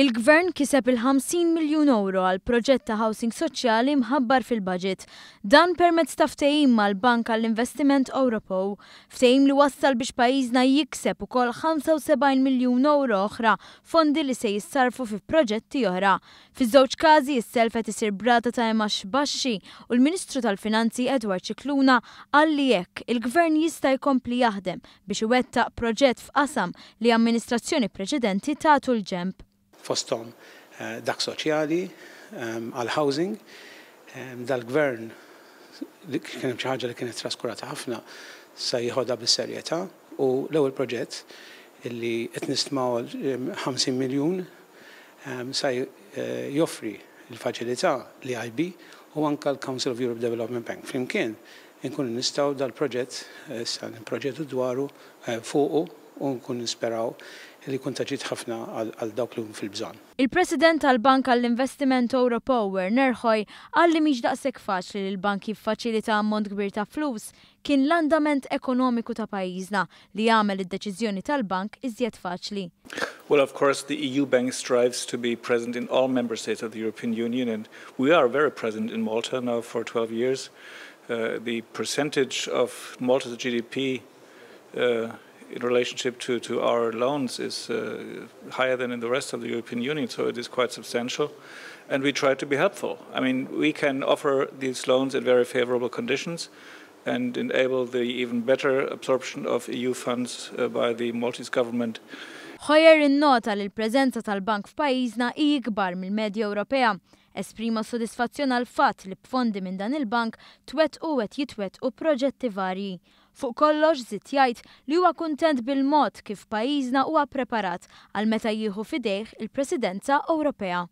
Il-gvern kiseb il-50 miljun euro għal proġett ta' housing soċjali mħabbar fil-budget. Dan permezz ta' ftehim mal-Bank għall-Investiment Ewropew. Ftehim li wassal biex pajjiżna jikseb ukoll 75 miljun euro oħra fondi li se jissarfu fi proġetti oħra. Fi żewġ każi jisselfet self isir brata ta' imax baxxi u l-Ministru tal-Finanzi Edward Cikluna qal jekk il-gvern jista' jkompli jaħdem biex iwettaq proġett f'qasam li amministrazzjoni preċedenti tagħtu l-ġemp fostom eh, dak soċjali, ehm, għal-housing, ehm, dal-gvern kien xi ħaġa li kienet traskurata ħafna sa jieħodha bis-serjetà u l-ewwel proġett illi qed nismgħu 50 ehm, miljun sa eh, joffri l-faċilità li IB u anka l-Council of Europe Development Bank. Flimkien inkun nistgħu dal-proġett l eh, proġett dwaru fuqu Unkun nisperaw li kun taġit ħafna għal dawk l-um fil-bżon. Il-President tal-Bank għall-Investiment Europower Nerħoj Hoy għal li mhix daqshekk faċli li l-bank jiffaċilita ammont kbir ta' flus kien l-andament ekonomiku ta' pajjiżna li jagħmel id-deċiżjoni tal-bank iżjed faċli. Well, of course, the EU Bank strives to be present in all member states of the European Union, and we are very present in Malta now for 12 years. Uh, the percentage of Malta's GDP uh, in relationship to, to our loans is uh, higher than in the rest of the European Union, so it is quite substantial. And we try to be helpful. I mean, we can offer these loans at very favorable conditions and enable the even better absorption of EU funds uh, by the Maltese government. Ħojer innota li l-preżenza tal-bank f'pajjiżna hi ikbar mill-medja Ewropea. Esprima sodisfazzjon għal fatt li b'fondi minn dan il-bank twet u wet jitwet u proġetti varji. Fuq kollox zit jgħid li huwa kuntent bil-mod kif pajjiżna huwa preparat għal meta jieħu fidejh il-Presidenza Ewropea.